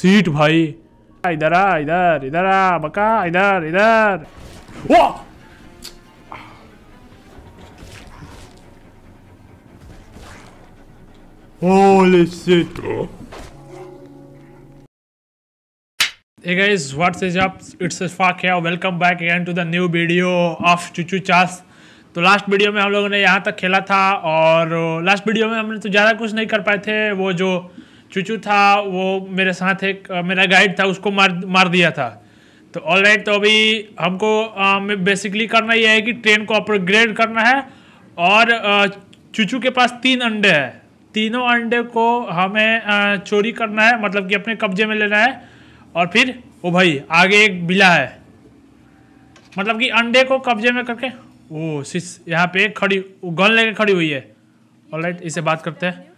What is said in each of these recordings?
Seat भाई इधर आ इधर इधर आ बका इधर इधर वाह Holy shit. Hey guys, what's up? It's Welcome back तो लास्ट वीडियो में हम लोगों ने यहाँ तक खेला था और लास्ट uh, वीडियो में हमने तो ज़्यादा कुछ नहीं कर पाए थे वो जो चूचू था वो मेरे साथ एक मेरा गाइड था उसको मार मार दिया था तो ऑल राइट तो अभी हमको बेसिकली करना यह है कि ट्रेन को अपग्रेड करना है और चूचू के पास तीन अंडे हैं तीनों अंडे को हमें चोरी करना है मतलब कि अपने कब्जे में लेना है और फिर ओ भाई आगे एक बिला है मतलब कि अंडे को कब्जे में करके ओ सिस यहाँ पे खड़ी गन लेके खड़ी हुई है ऑल राइट इसे बात करते हैं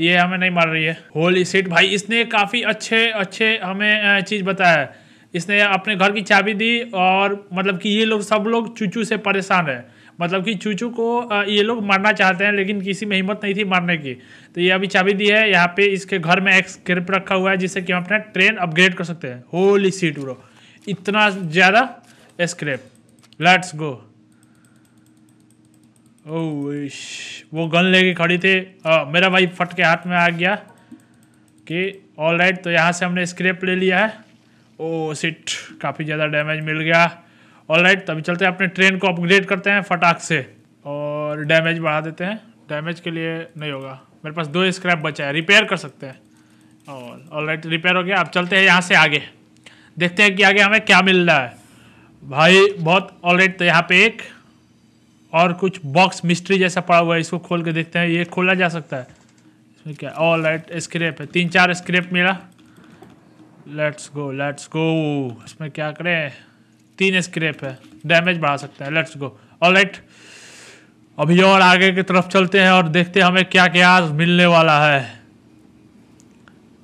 ये हमें नहीं मार रही है होली सीट भाई इसने काफ़ी अच्छे अच्छे हमें चीज़ बताया है इसने अपने घर की चाबी दी और मतलब कि ये लोग सब लोग चूचू से परेशान है मतलब कि चूचू को ये लोग मारना चाहते हैं लेकिन किसी में हिम्मत नहीं थी मारने की तो ये अभी चाबी दी है यहाँ पे इसके घर में एक स्क्रिप रखा हुआ है जिससे कि हम अपना ट्रेन अपग्रेड कर सकते हैं होली सीट ब्रो इतना ज़्यादा स्क्रिप लेट्स गो वो गन लेके खड़ी थी आ, मेरा भाई फट के हाथ में आ गया कि ऑल राइट तो यहाँ से हमने स्क्रैप ले लिया है ओ सिट काफ़ी ज़्यादा डैमेज मिल गया ऑल राइट तभी चलते हैं अपने ट्रेन को अपग्रेड करते हैं फटाक से और डैमेज बढ़ा देते हैं डैमेज के लिए नहीं होगा मेरे पास दो स्क्रैप बचा है रिपेयर कर सकते हैं और ऑल राइट रिपेयर हो गया अब चलते हैं यहाँ से आगे देखते हैं कि आगे हमें क्या मिल रहा है भाई बहुत ऑल राइट तो यहाँ पे एक और कुछ बॉक्स मिस्ट्री जैसा पड़ा हुआ है इसको खोल के देखते हैं ये खोला जा सकता है इसमें क्या ऑल लाइट स्क्रेप है तीन चार स्क्रेप मिला लेट्स गो लेट्स गो इसमें क्या करें तीन स्क्रेप है डैमेज बढ़ा सकता है लेट्स गो ऑल राइट अभी और आगे की तरफ चलते हैं और देखते हैं हमें क्या क्या मिलने वाला है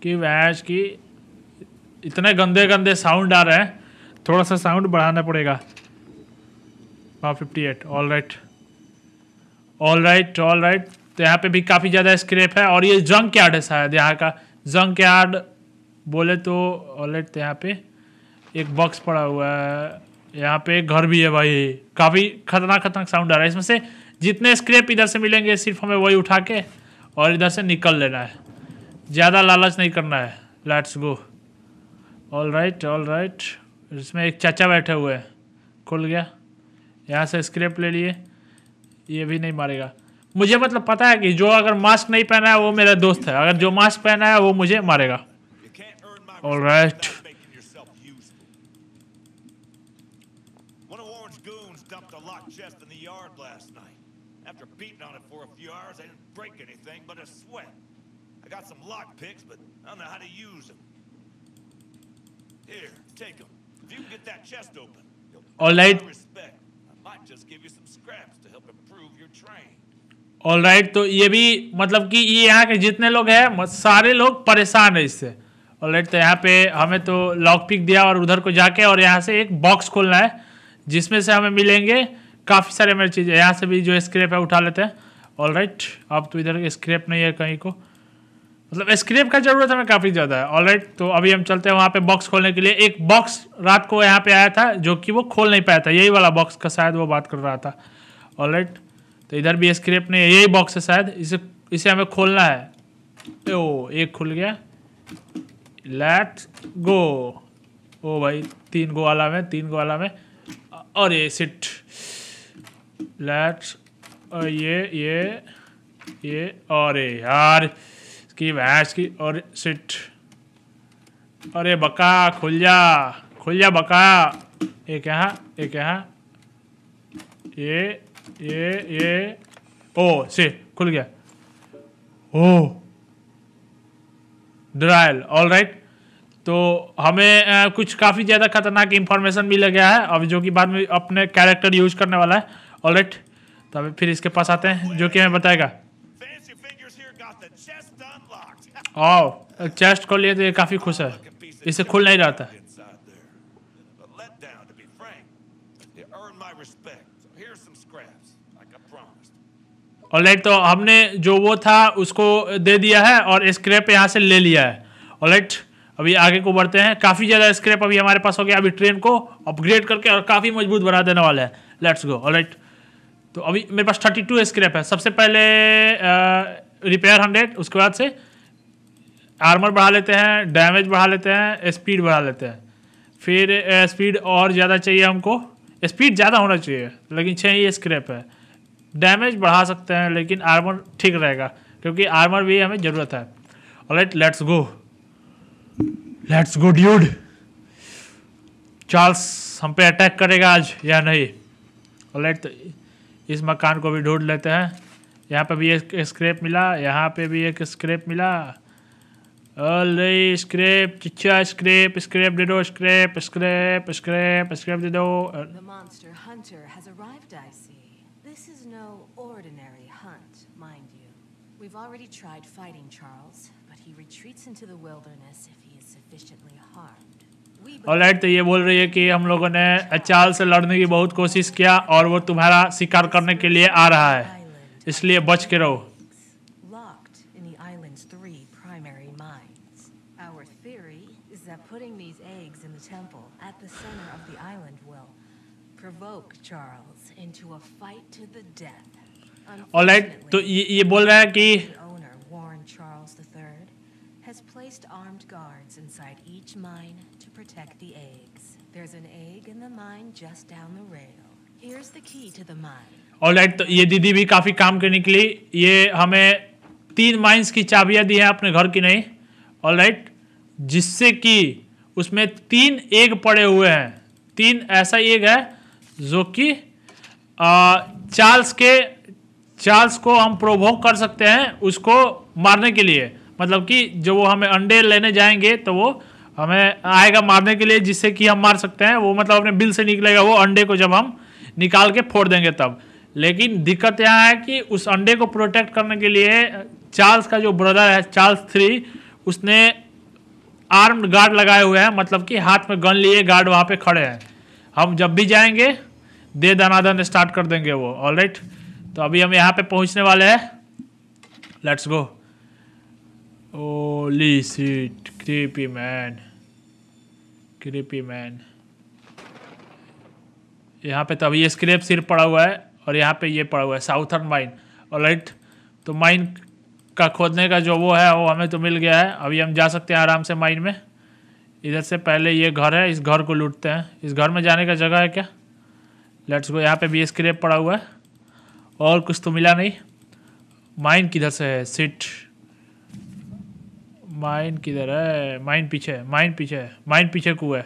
कि वैश की इतने गंदे गंदे साउंड आ रहे हैं थोड़ा सा साउंड बढ़ाना पड़ेगा power fifty eight all right all right all right तो यहाँ पे भी काफ़ी ज़्यादा स्क्रेप है और ये जंक यार्ड है शायद यहाँ का जंक यार्ड बोले तो ऑल राइट तो यहाँ पे एक बॉक्स पड़ा हुआ है यहाँ पे एक घर भी है भाई काफ़ी खतरनाक खतरनाक साउंड आ रहा है इसमें से जितने स्क्रेप इधर से मिलेंगे सिर्फ हमें वही उठा के और इधर से निकल लेना है ज़्यादा लालच नहीं करना है let's go all right all right इसमें एक चाचा बैठे हुए हैं खुल गया यहाँ से स्क्रैप ले लिए ये भी नहीं मारेगा मुझे मतलब पता है कि जो अगर मास्क नहीं पहना है वो मेरा दोस्त है अगर जो मास्क पहना है वो मुझे मारेगा All right. All right. All right right, तो ये भी मतलब कि ये यहाँ के जितने लोग हैं सारे लोग परेशान है इससे ऑल राइट right, तो यहाँ पे हमें तो लॉक पिक दिया और उधर को जाके और यहाँ से एक बॉक्स खोलना है जिसमें से हमें मिलेंगे काफ़ी सारे मेरी चीज़ें यहाँ से भी जो स्क्रैप है उठा लेते हैं ऑल राइट right, अब तो इधर स्क्रैप नहीं है कहीं को मतलब स्क्रेप का ज़रूरत हमें काफ़ी ज़्यादा है ऑलराइट तो अभी हम चलते हैं वहाँ पे बॉक्स खोलने के लिए एक बॉक्स रात को यहाँ पे आया था जो कि वो खोल नहीं पाया था यही वाला बॉक्स का शायद वो बात कर रहा था ऑलराइट तो इधर भी स्क्रेप ने यही बॉक्स है शायद इसे इसे हमें खोलना है ओ एक खुल गया लेट गो ओ भाई तीन गो वाला में तीन गो वाला में और ये सिट लेट ये ये ये और यार की भैंस की और सिट अरे बका खुल जा खुल जा बका एक यहाँ एक यहाँ ये ये ये ओ से खुल गया ओ ड्रायल ऑल राइट तो हमें आ, कुछ काफ़ी ज़्यादा खतरनाक इन्फॉर्मेशन मिल गया है अब जो कि बाद में अपने कैरेक्टर यूज करने वाला है ऑल राइट तो अभी फिर इसके पास आते हैं जो कि हमें बताएगा ओ चेस्ट खोल लिया तो ये काफ़ी खुश है इसे खुल नहीं रहा था लाइट तो हमने जो वो था उसको दे दिया है और स्क्रैप यहाँ से ले लिया है लाइट अभी आगे को बढ़ते हैं काफ़ी ज़्यादा स्क्रैप अभी हमारे पास हो गया अभी ट्रेन को अपग्रेड करके और काफ़ी मजबूत बना देने वाला है लेट्स गो लाइट तो अभी मेरे पास थर्टी टू स्क्रैप है सबसे पहले रिपेयर हंड्रेड उसके बाद से आर्मर बढ़ा लेते हैं डैमेज बढ़ा लेते हैं स्पीड बढ़ा लेते हैं फिर स्पीड और ज़्यादा चाहिए हमको स्पीड ज़्यादा होना चाहिए लेकिन छः ये स्क्रैप है डैमेज बढ़ा सकते हैं लेकिन आर्मर ठीक रहेगा क्योंकि आर्मर भी हमें ज़रूरत है alright let's go let's go dude Charles हम पे अटैक करेगा आज या नहीं ऑलराइट तो इस मकान को भी ढूंढ लेते हैं यहाँ पे भी एक स्क्रैप मिला यहाँ पे भी एक स्क्रैप मिला Alle scrape, chicha, scrape, scrape, dido, scrape, scrape, scrape, scrape, dido. Uh, the monster hunter has arrived, I see. This is no ordinary hunt, mind you. We've already tried fighting Charles, but he retreats into the wilderness if he is sufficiently harmed. Alright तो ये बोल रही है कि हम लोगों ने चाल से लड़ने की बहुत कोशिश किया और वो तुम्हारा शिकार करने के लिए आ रहा है इसलिए बच के रहो provoke Charles into a fight to the death. Alright, तो ये ये बोल रहा है कि owner Warren Charles III has placed armed guards inside each mine to protect the eggs. There's an egg in the mine just down the rail. Here's the key to the mine. Alright right, तो ये दीदी भी काफ़ी काम करने के लिए ये हमें तीन माइंस की चाबियां दी हैं अपने घर की नहीं ऑलराइट right, जिससे कि उसमें तीन एग पड़े हुए हैं तीन ऐसा एग है जो कि चार्ल्स के चार्ल्स को हम प्रोवोक कर सकते हैं उसको मारने के लिए मतलब कि जो वो हमें अंडे लेने जाएंगे तो वो हमें आएगा मारने के लिए जिससे कि हम मार सकते हैं वो मतलब अपने बिल से निकलेगा वो अंडे को जब हम निकाल के फोड़ देंगे तब लेकिन दिक्कत यह है कि उस अंडे को प्रोटेक्ट करने के लिए चार्ल्स का जो ब्रदर है चार्ल्स थ्री उसने आर्म्ड गार्ड लगाए हुए हैं मतलब कि हाथ में गन लिए गार्ड वहाँ पे खड़े हैं हम जब भी जाएंगे दे दनादन स्टार्ट कर देंगे वो ऑल right? तो अभी हम यहाँ पे पहुँचने वाले हैं let's go holy shit creepy man creepy man यहाँ पे तो अभी ये स्क्रेप सिर पड़ा हुआ है और यहाँ पे ये पड़ा हुआ है साउथर्न माइन और राइट तो माइन का खोदने का जो वो है वो हमें तो मिल गया है अभी हम जा सकते हैं आराम से माइन में इधर से पहले ये घर है इस घर को लूटते हैं इस घर में जाने का जगह है क्या लेट्स गो यहाँ पे भी स्क्रेप पड़ा हुआ है और कुछ तो मिला नहीं माइन किधर से है सिट माइन किधर है माइन पीछे माइन पीछे माइन पीछे को है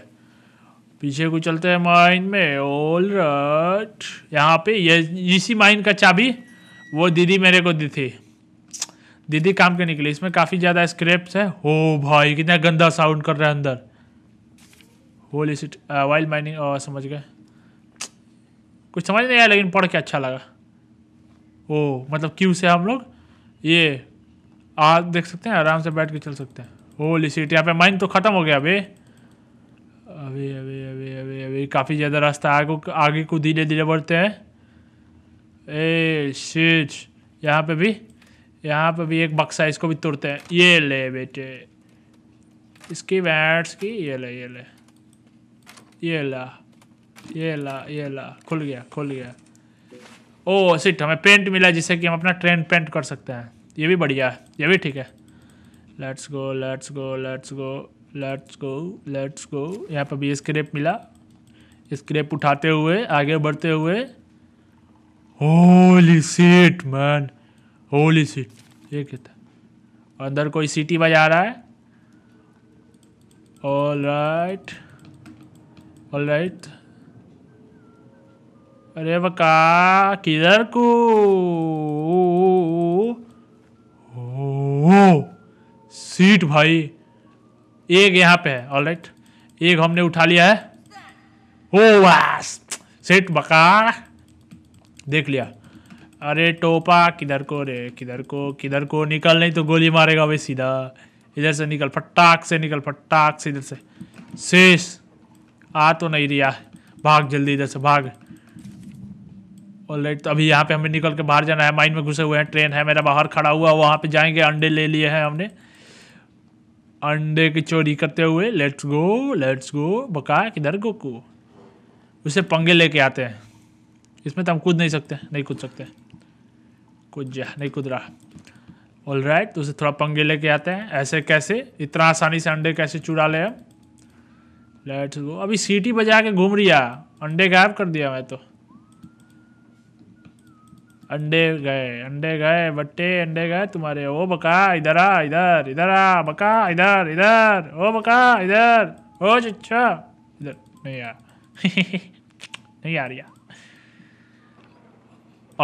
पीछे को चलते हैं माइन में ऑल राइट यहाँ पे ये इसी माइन का चाबी वो दीदी मेरे को दी थी दीदी काम के निकली इसमें काफ़ी ज़्यादा स्क्रेप्स है हो भाई कितना गंदा साउंड कर रहा है अंदर होली सिट वाइल्ड माइनिंग समझ गए कुछ समझ नहीं आया लेकिन पढ़ के अच्छा लगा ओ मतलब क्यू से हम लोग ये आ देख सकते हैं आराम से बैठ के चल सकते हैं होली सीट यहाँ पे माइंड तो ख़त्म हो गया अभी अभी अभी अभी अभी अभी काफ़ी ज़्यादा रास्ता आगे आगे को धीरे धीरे बढ़ते हैं ए सीट यहाँ पे भी यहाँ पे भी एक बक्सा इसको भी तोड़ते हैं ये ले बेटे इसकी बैट्स की ये ले ये ले ये ला ये ला ये ला खुल गया खुल गया ओ सिट हमें पेंट मिला जिससे कि हम अपना ट्रेन पेंट कर सकते हैं ये भी बढ़िया है ये भी ठीक है let's go let's go let's go let's go let's go यहाँ पर भी स्क्रेप मिला स्क्रेप उठाते हुए आगे बढ़ते हुए holy shit man holy shit ये कहता और अंदर कोई सीटी बजा रहा है ऑल राइट ऑल राइट अरे बका किधर को सीट भाई एक यहाँ पे है ऑल राइट एक हमने उठा लिया है ओ वास सीट बका देख लिया अरे टोपा किधर को रे किधर को किधर को निकल नहीं तो गोली मारेगा भाई सीधा इधर से निकल फटाक से निकल फटाक से इधर से शेष आ तो नहीं रिया भाग जल्दी इधर से भाग और लेट तो अभी यहाँ पे हमें निकल के बाहर जाना है माइन में घुसे हुए हैं ट्रेन है मेरा बाहर खड़ा हुआ वहाँ पे जाएंगे अंडे ले लिए हैं हमने अंडे की चोरी करते हुए लेट्स गो लेट्स गो बका किधर गो को उसे पंगे लेके आते हैं इसमें तो हम कूद नहीं सकते नहीं कूद सकते कूद जा नहीं कूद रहा ऑल राइट right, तो उसे थोड़ा पंगे लेके आते हैं ऐसे कैसे इतना आसानी से अंडे कैसे चुरा ले हम लेट्स गो अभी सीटी बजा के घूम रही अंडे गायब कर दिया मैं तो अंडे गए अंडे गए बट्टे अंडे गए तुम्हारे ओ बका इधर आ इधर इधर आ बका इधर इधर ओ बका इधर ओ चच्चा इधर नहीं यार नहीं आ रही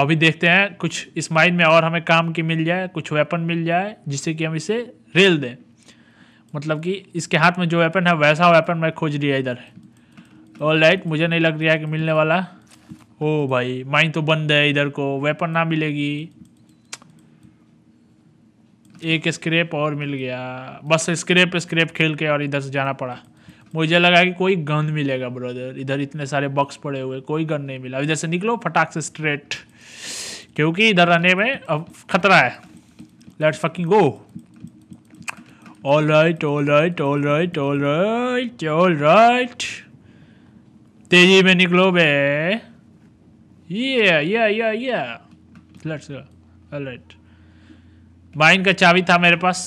अभी देखते हैं कुछ इस माइन में और हमें काम की मिल जाए कुछ वेपन मिल जाए जिससे कि हम इसे रेल दें मतलब कि इसके हाथ में जो वेपन है वैसा वेपन मैं खोज लिया इधर ऑल राइट मुझे नहीं लग रहा है कि मिलने वाला ओ भाई माइन तो बंद है इधर को वेपन ना मिलेगी एक स्क्रैप और मिल गया बस स्क्रैप स्क्रैप खेल के और इधर से जाना पड़ा मुझे लगा कि कोई गन मिलेगा ब्रदर इधर इतने सारे बॉक्स पड़े हुए कोई गन नहीं मिला इधर से निकलो फटाक से स्ट्रेट क्योंकि इधर रहने में अब खतरा है let's fucking go all right all right all right all right all right तेजी में निकलो बे yeah yeah yeah yeah let's go all right mine का चाबी था मेरे पास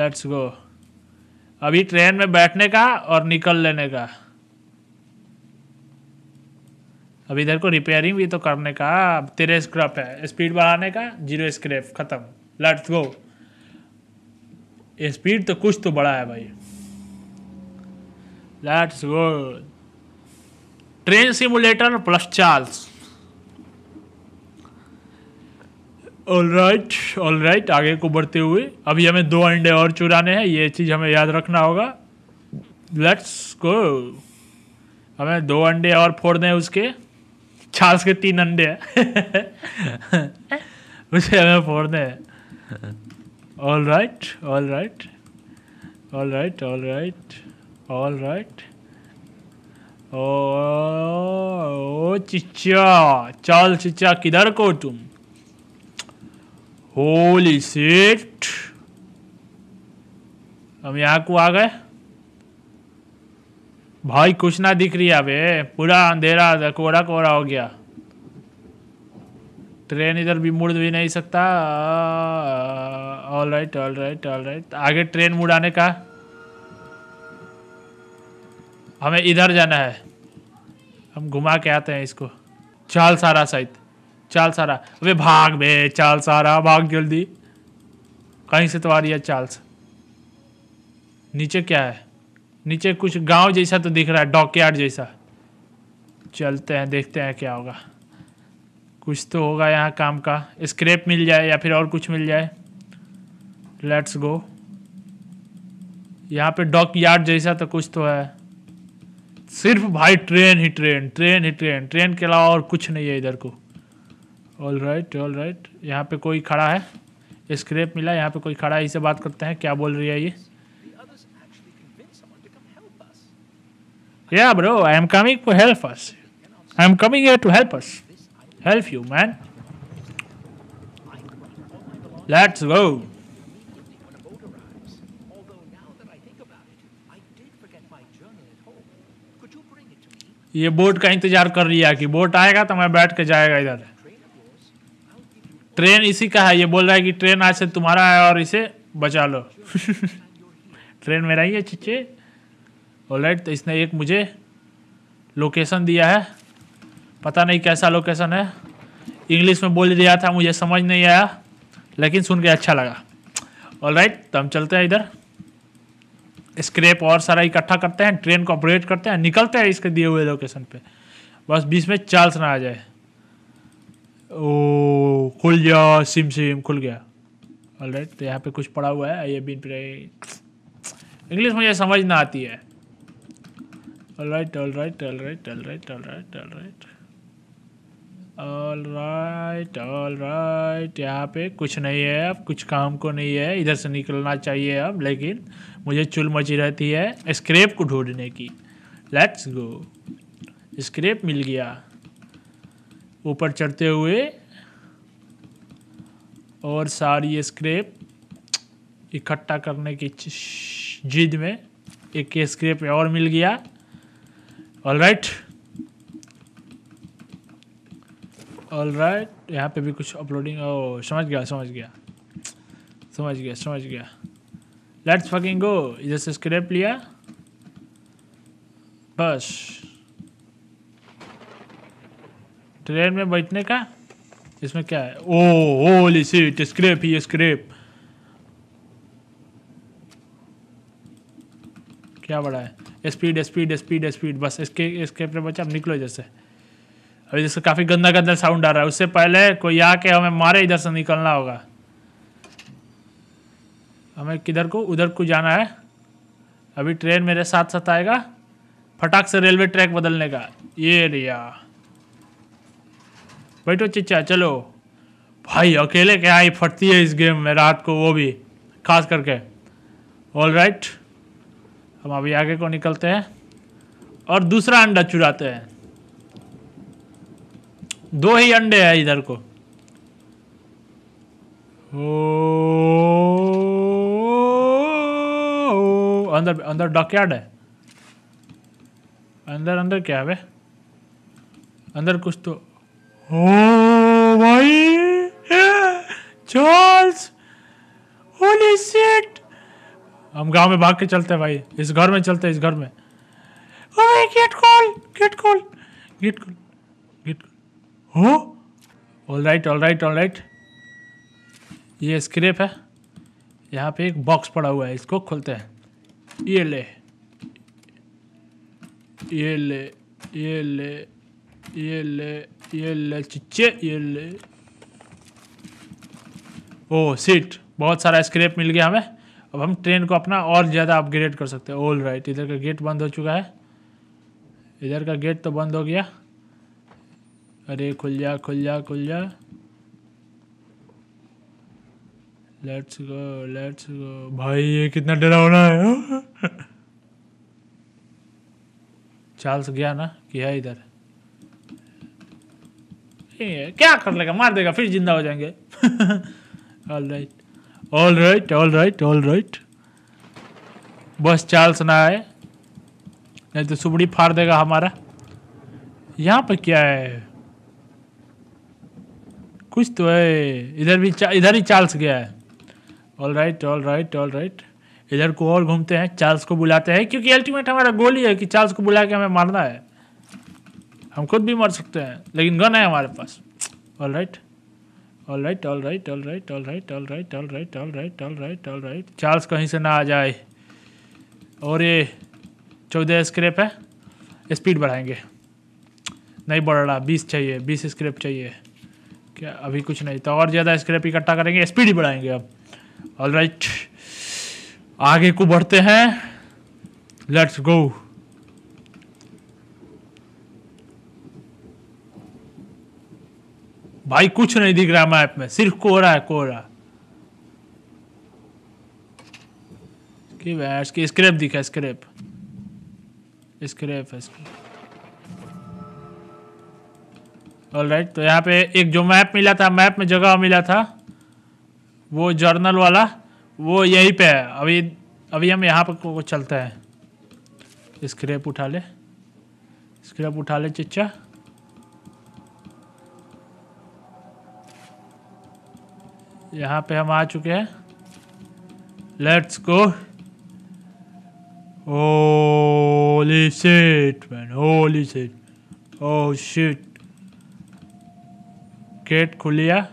लेट्स गो अभी ट्रेन में बैठने का और निकल लेने का अभी इधर को रिपेयरिंग भी तो करने का अब तेरे स्क्रप है स्पीड बढ़ाने का जीरो स्क्रैप ख़त्म लेट्स गो स्पीड तो कुछ तो बड़ा है भाई let's go train simulator plus Charles all right all right आगे को बढ़ते हुए अभी हमें दो अंडे और चुराने हैं ये चीज़ हमें याद रखना होगा लेट्स को हमें दो अंडे और फोड़ने हैं उसके छाछ के तीन अंडे हैं उसे हमें फोड़ने हैं all right all right all right all right all right ओ, चिचा चल चिचा किधर को तुम होली सेट हम यहाँ को आ गए भाई कुछ ना दिख रही है अब पूरा अंधेरा कोहरा कोहरा हो गया ट्रेन इधर भी मुड़ भी नहीं सकता all right all right all right आगे ट्रेन मुड़ाने का हमें इधर जाना है हम घुमा के आते हैं इसको चाल सारा साइड चाल सारा अबे भाग बे चाल सारा भाग जल्दी कहीं से तो आ रही है चाल्स नीचे क्या है नीचे कुछ गांव जैसा तो दिख रहा है डॉक यार्ड जैसा चलते हैं देखते हैं क्या होगा कुछ तो होगा यहाँ काम का स्क्रैप मिल जाए या फिर और कुछ मिल जाए लेट्स गो यहाँ पे डॉक यार्ड जैसा तो कुछ तो है सिर्फ भाई ट्रेन ही ट्रेन ट्रेन ही ट्रेन ट्रेन के अलावा और कुछ नहीं है इधर को ऑल राइट ऑल राइट यहाँ पे कोई खड़ा है स्क्रेप मिला यहाँ पे कोई खड़ा है इसे बात करते हैं क्या बोल रही है ये या bro I am coming to help us I am coming to help us help you man let's go ये बोट का इंतजार कर रही है कि बोट आएगा तो मैं बैठ के जाएगा इधर ट्रेन इसी का है ये बोल रहा है कि ट्रेन आज से तुम्हारा है और इसे बचा लो ट्रेन मेरा ही है चिच्चे ऑल राइट तो इसने एक मुझे लोकेशन दिया है पता नहीं कैसा लोकेशन है इंग्लिश में बोल दिया था मुझे समझ नहीं आया लेकिन सुन के अच्छा लगा ऑल राइट तो हम चलते हैं इधर स्क्रैप और सारा इकट्ठा करते हैं ट्रेन को ऑपरेट करते हैं निकलते हैं इसके दिए हुए लोकेशन पे बस बीच में चार्ल्स ना आ जाए ओ खुल गया सिम सिम खुल गया ऑल राइट तो यहाँ पे कुछ पड़ा हुआ है एव बीन प्ले इंग्लिश मुझे समझ ना आती है all right all right all right all right all right all right all right all right यहाँ पे कुछ नहीं है अब कुछ काम को नहीं है इधर से निकलना चाहिए अब लेकिन मुझे चुल मची रहती है स्क्रेप को ढूंढने की लेट्स गो स्क्रेप मिल गया ऊपर चढ़ते हुए और सारी ये स्क्रैप इकट्ठा करने की जिद में एक स्क्रैप और मिल गया ऑल राइट ऑल राइट यहाँ पे भी कुछ अपलोडिंग ओ समझ गया समझ गया समझ गया समझ गया लेट्स फकिंग गो इधर से स्क्रैप लिया बस ट्रेन में बैठने का इसमें क्या है ओ होली सीट स्क्रेप ही स्क्रेप क्या बड़ा है स्पीड स्पीड स्पीड स्पीड बस इसके इसके पे बचा अब निकलो जैसे अभी जैसे काफ़ी गंदा गंदा साउंड आ रहा है उससे पहले कोई आके हमें मारे इधर से निकलना होगा हमें किधर को उधर को जाना है अभी ट्रेन मेरे साथ साथ आएगा फटाक से रेलवे ट्रैक बदलने का ये रिया बैठो तो चिच्चा चलो भाई अकेले क्या ही फटती है इस गेम में रात को वो भी खास करके ऑल राइट हम अभी आगे को निकलते हैं और दूसरा अंडा चुराते हैं दो ही अंडे हैं इधर को ओ, अंदर अंदर डॉकयार्ड है अंदर अंदर क्या है अंदर कुछ तो ओ भाई चार्ल्स होली शिट हम गांव में भाग के चलते हैं भाई इस घर में चलते हैं इस घर में ओए get call get call get call get call हो all right all right all right ये स्क्रेप है यहाँ पे एक बॉक्स पड़ा हुआ है इसको खोलते हैं ये ले ये ले ये ले ये ले ओ सीट बहुत सारा स्क्रैप मिल गया हमें अब हम ट्रेन को अपना और ज़्यादा अपग्रेड कर सकते हैं ऑल राइट इधर का गेट बंद हो चुका है इधर का गेट तो बंद हो गया अरे खुल जा खुल जा खुल जा लेट्स गो लेट्स गो भाई ये कितना डरावना है चार्ल्स गया ना किया इधर क्या कर लेगा मार देगा फिर जिंदा हो जाएंगे all right all right all right all right बस चाल सुना है नहीं तो सुबड़ी फाड़ देगा हमारा यहाँ पर क्या है कुछ तो है इधर भी इधर ही चार्ल्स गया है all right all right all right इधर को और घूमते हैं चार्ल्स को बुलाते हैं क्योंकि अल्टीमेट हमारा गोल ही है कि चार्ल्स को बुला के हमें मारना है हम खुद भी मर सकते हैं लेकिन गन है हमारे पास all right all right all right all right all right all right all right all right all right all right Charles कहीं से ना आ जाए और ये चौदह स्क्रैप है स्पीड बढ़ाएंगे नहीं बढ़ रहा बीस चाहिए बीस स्क्रैप चाहिए क्या अभी कुछ नहीं तो और ज़्यादा स्क्रैप इकट्ठा करेंगे स्पीड ही बढ़ाएंगे अब ऑल राइट आगे को बढ़ते हैं लेट्स गो भाई कुछ नहीं दिख रहा मैप में सिर्फ कोहरा है कोहरा स्क्रेप दिखा स्क्रेप स्क्रेप है ऑल राइट right, तो यहाँ पे एक जो मैप मिला था मैप में जगह मिला था वो जर्नल वाला वो यहीं पे है अभी अभी हम यहाँ पर चलते हैं स्क्रेप उठा ले स्क्रेप उठा ले चिच्चा यहाँ पे हम आ चुके हैं let's go holy shit man holy shit oh shit gate खुलिया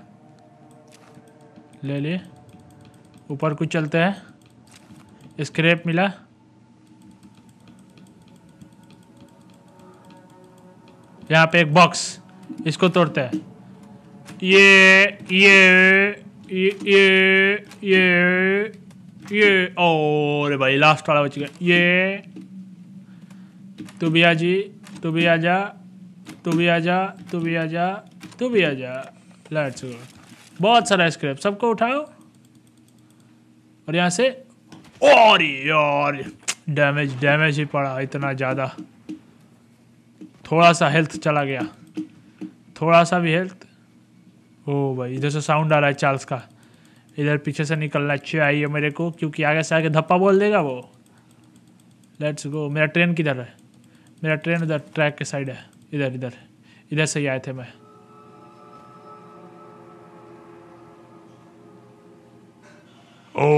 ले लिए ऊपर कुछ चलते हैं स्क्रैप मिला यहाँ पे एक बॉक्स इसको तोड़ते हैं ये ये ये ये ये ये और भाई लास्ट वाला बच गया ये तू भी आ जी तू भी आ जा तू भी आ जा तू भी आ जा तू भी आ जा लेट्स गो बहुत सारा स्क्रैप सबको उठाओ और यहाँ से और यार डैमेज डैमेज ही पड़ा इतना ज़्यादा थोड़ा सा हेल्थ चला गया थोड़ा सा भी हेल्थ ओ भाई इधर से साउंड आ रहा है चार्ल्स का इधर पीछे से निकलना आई है मेरे को क्योंकि आगे से आगे धप्पा बोल देगा वो लेट्स गो मेरा ट्रेन किधर है मेरा ट्रेन उधर ट्रैक के साइड है इधर इधर इधर से ही आए थे मैं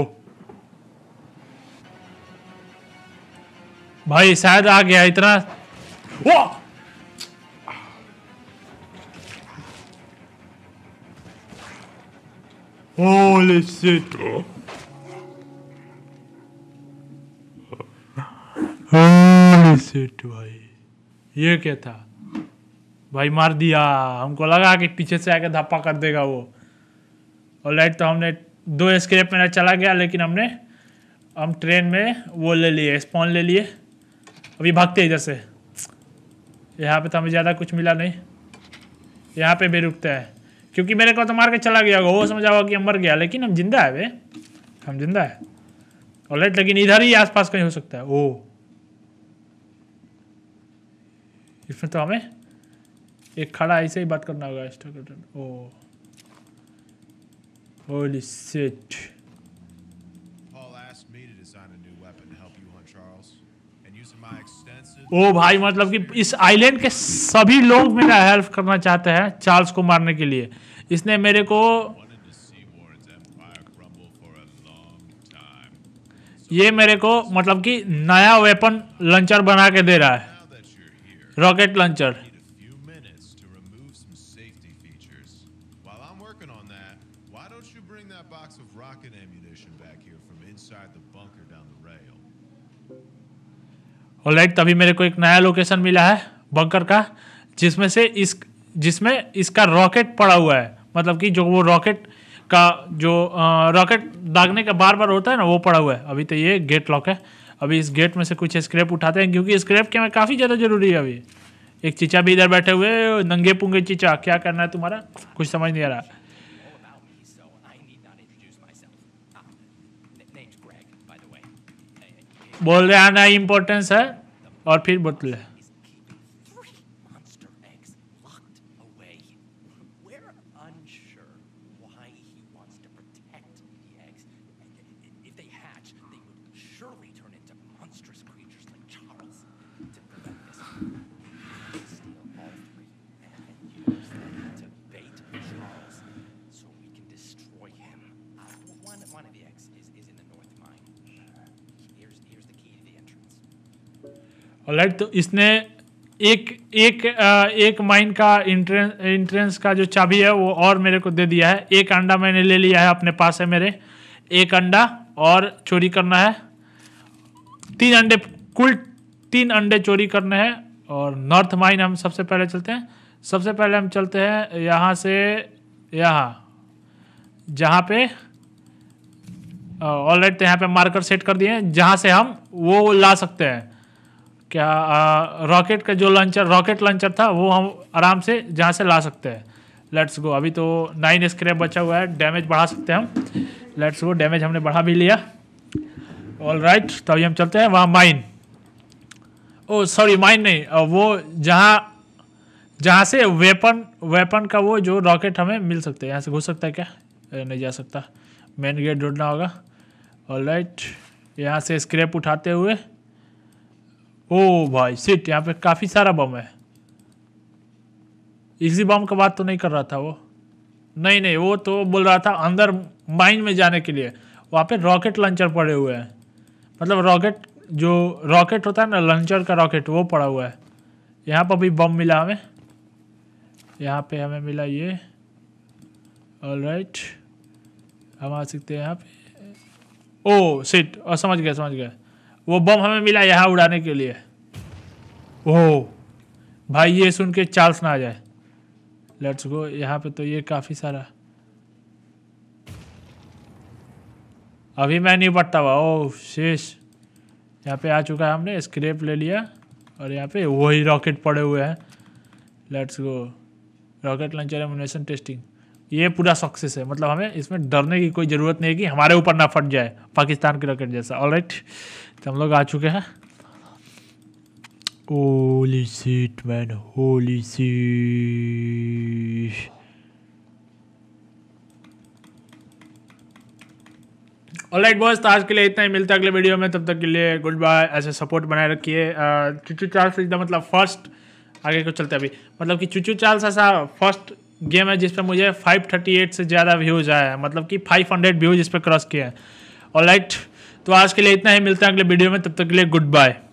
ओ भाई शायद आ गया इतना वाह Holy shit. Holy shit भाई ये क्या था भाई मार दिया हमको लगा कि पीछे से आके धप्पा कर देगा वो और लाइट तो हमने दो स्क्रेप में चला गया लेकिन हमने हम ट्रेन में वो ले लिए स्पॉन ले लिए अभी भागते इधर से यहाँ पे तो हमें ज़्यादा कुछ मिला नहीं यहाँ पे भी रुकता है क्योंकि मेरे को तो मार के चला गया होगा वो समझा आओ कि हम मर गया लेकिन हम जिंदा है वे हम जिंदा है ऑलराइट लेकिन इधर ही आसपास कहीं हो सकता है ओ इसमें तो हमें एक खड़ा ऐसे ही बात करना होगा इंस्टाग्राम ओ होली shit. ओ भाई मतलब कि इस आइलैंड के सभी लोग मेरा हेल्प करना चाहते हैं चार्ल्स को मारने के लिए इसने मेरे को ये मेरे को मतलब कि नया वेपन लंचर बना के दे रहा है रॉकेट लंचर और लाइट तभी मेरे को एक नया लोकेशन मिला है बंकर का जिसमें से इस जिसमें इसका रॉकेट पड़ा हुआ है मतलब कि जो वो रॉकेट का जो रॉकेट दागने का बार बार होता है ना वो पड़ा हुआ है अभी तो ये गेट लॉक है अभी इस गेट में से कुछ स्क्रैप उठाते हैं क्योंकि स्क्रैप के हमें काफ़ी ज़्यादा ज़रूरी है अभी एक चीचा भी इधर बैठे हुए नंगे पुंगे चीचा क्या करना है तुम्हारा कुछ समझ नहीं आ रहा बोल रहे आना इम्पोर्टेंस है और फिर बोतल है राइट तो इसने एक एक एक माइन का इंट्रेंस इंट्रेंस का जो चाबी है वो और मेरे को दे दिया है एक अंडा मैंने ले लिया है अपने पास है मेरे एक अंडा और चोरी करना है तीन अंडे कुल तीन अंडे चोरी करने हैं और नॉर्थ माइन हम सबसे पहले चलते हैं सबसे पहले हम चलते हैं यहाँ से यहाँ जहाँ पे ऑलराइट तो यहाँ पे मार्कर सेट कर दिए हैं जहाँ से हम वो ला सकते हैं क्या रॉकेट का जो लॉन्चर रॉकेट लॉन्चर था वो हम आराम से जहाँ से ला सकते हैं लेट्स गो अभी तो नाइन स्क्रैप बचा हुआ है डैमेज बढ़ा सकते हैं हम लेट्स गो डैमेज हमने बढ़ा भी लिया ऑल राइट right, तो अभी हम चलते हैं वहाँ माइन ओ सॉरी माइन नहीं वो जहाँ जहाँ से वेपन वेपन का वो जो रॉकेट हमें मिल सकता है यहाँ से घुस सकता है क्या नहीं जा सकता मेन गेट ढूंढना होगा ऑल राइट यहाँ से स्क्रैप उठाते हुए ओ भाई सिट यहाँ पे काफ़ी सारा बम है इजी बम का बात तो नहीं कर रहा था वो नहीं नहीं वो तो बोल रहा था अंदर माइन में जाने के लिए वहाँ पे रॉकेट लंचर पड़े हुए हैं मतलब रॉकेट जो रॉकेट होता है ना लंचर का रॉकेट वो पड़ा हुआ है यहाँ पर भी बम मिला हमें यहाँ पे हमें मिला ये ऑल राइट हम आ सकते हैं यहाँ पे ओ सिट और समझ गए समझ गए वो बम हमें मिला यहाँ उड़ाने के लिए ओह भाई ये सुन के चार्ल्स ना आ जाए लेट्स गो यहाँ पे तो ये काफ़ी सारा अभी मैं नहीं पढ़ता हुआ ओह शेष यहाँ पे आ चुका है हमने स्क्रेप ले लिया और यहाँ पे वही रॉकेट पड़े हुए हैं let's go rocket launcher ammunition testing ये पूरा सक्सेस है मतलब हमें इसमें डरने की कोई ज़रूरत नहीं है कि हमारे ऊपर ना फट जाए पाकिस्तान की रॉकेट जैसा ऑल राइट तो हम लोग आ चुके हैं holy shit man holy shit all right boss तो आज के लिए इतना ही मिलता है अगले वीडियो में तब तक के लिए गुड बाय ऐसे सपोर्ट बनाए रखिए चुचू चार्ल्स इज द मतलब फर्स्ट आगे को चलते अभी मतलब कि चुचू चार्ल्स ऐसा फर्स्ट गेम है जिस पर मुझे 538 से ज़्यादा व्यूज़ आया है मतलब कि 500 व्यूज़ इस पर क्रॉस किया है और लाइट तो आज के लिए इतना ही मिलता है अगले वीडियो में तब तक के लिए गुड बाय